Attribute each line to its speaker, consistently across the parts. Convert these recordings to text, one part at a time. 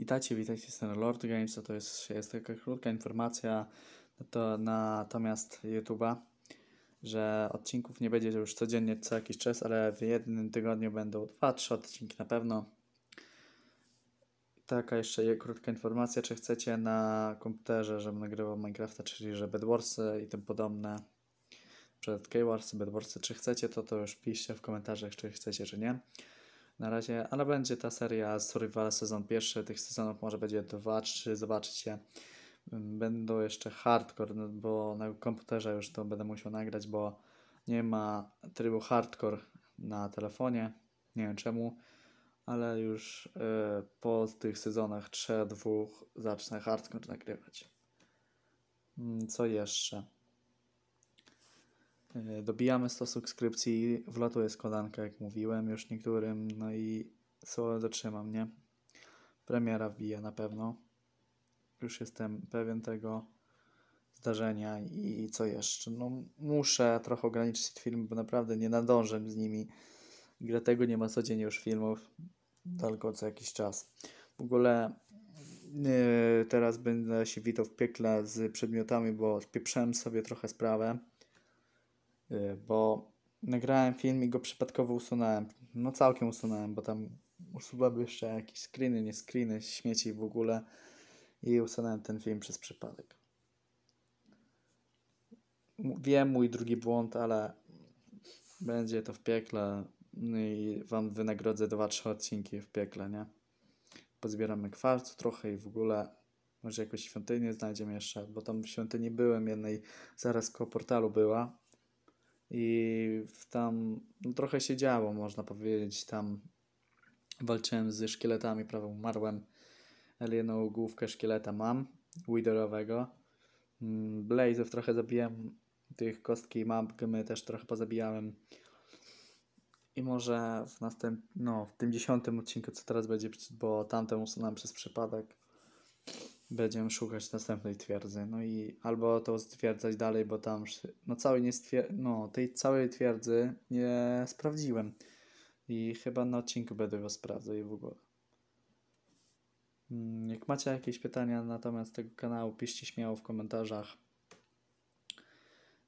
Speaker 1: Witajcie, witajcie z Lord Games, to jest, jest taka krótka informacja to na, natomiast YouTube'a, że odcinków nie będzie już codziennie co jakiś czas, ale w jednym tygodniu będą dwa trzy odcinki na pewno. Taka jeszcze krótka informacja, czy chcecie na komputerze, żebym nagrywał Minecrafta, czyli że Bedwarsy i tym podobne, przed Keywarsy, Bedwarsy, czy chcecie to, to już piszcie w komentarzach, czy chcecie, czy nie na razie, ale będzie ta seria Survival sezon pierwszy, tych sezonów może będzie 2, 3, zobaczycie. Mm, będą jeszcze hardcore, no bo na komputerze już to będę musiał nagrać, bo nie ma trybu hardcore na telefonie, nie wiem czemu, ale już y, po tych sezonach 3, 2 zacznę hardcore nagrywać. Mm, co jeszcze? E, dobijamy 100 subskrypcji, wlatuje składanka, jak mówiłem już niektórym, no i co dotrzymam, nie? Premiera wbije na pewno. Już jestem pewien tego zdarzenia i co jeszcze? No muszę trochę ograniczyć film, bo naprawdę nie nadążę z nimi. gra tego nie ma codziennie już filmów, tylko co jakiś czas. W ogóle yy, teraz będę się witał w piekle z przedmiotami, bo spieprzałem sobie trochę sprawę. Y, bo nagrałem film i go przypadkowo usunąłem. No całkiem usunąłem, bo tam usuwały jeszcze jakieś screeny, nie screeny, śmieci w ogóle i usunąłem ten film przez przypadek. Wiem mój drugi błąd, ale będzie to w piekle no i wam wynagrodzę 2-3 odcinki w piekle, nie? Pozbieramy kwarcu trochę i w ogóle może jakoś świątynię znajdziemy jeszcze, bo tam w świątyni byłem jednej, zaraz koło portalu była, i tam no, trochę się działo, można powiedzieć. Tam walczyłem ze szkieletami, prawie umarłem, ale jedną główkę szkieleta mam, Witherowego. Mm, Blaze'ów trochę zabiłem, tych kostki mamy też trochę pozabijałem. I może w następnym, no, w tym dziesiątym odcinku, co teraz będzie, bo tamten usunąłem przez przypadek będziemy szukać następnej twierdzy. No i albo to stwierdzać dalej, bo tam no całej nie stwier- no, tej całej twierdzy nie sprawdziłem. I chyba na odcinku będę go sprawdzał i w ogóle. Mm, jak macie jakieś pytania na temat tego kanału, piszcie śmiało w komentarzach.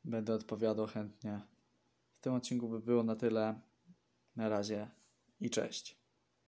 Speaker 1: Będę odpowiadał chętnie. W tym odcinku by było na tyle. Na razie i cześć.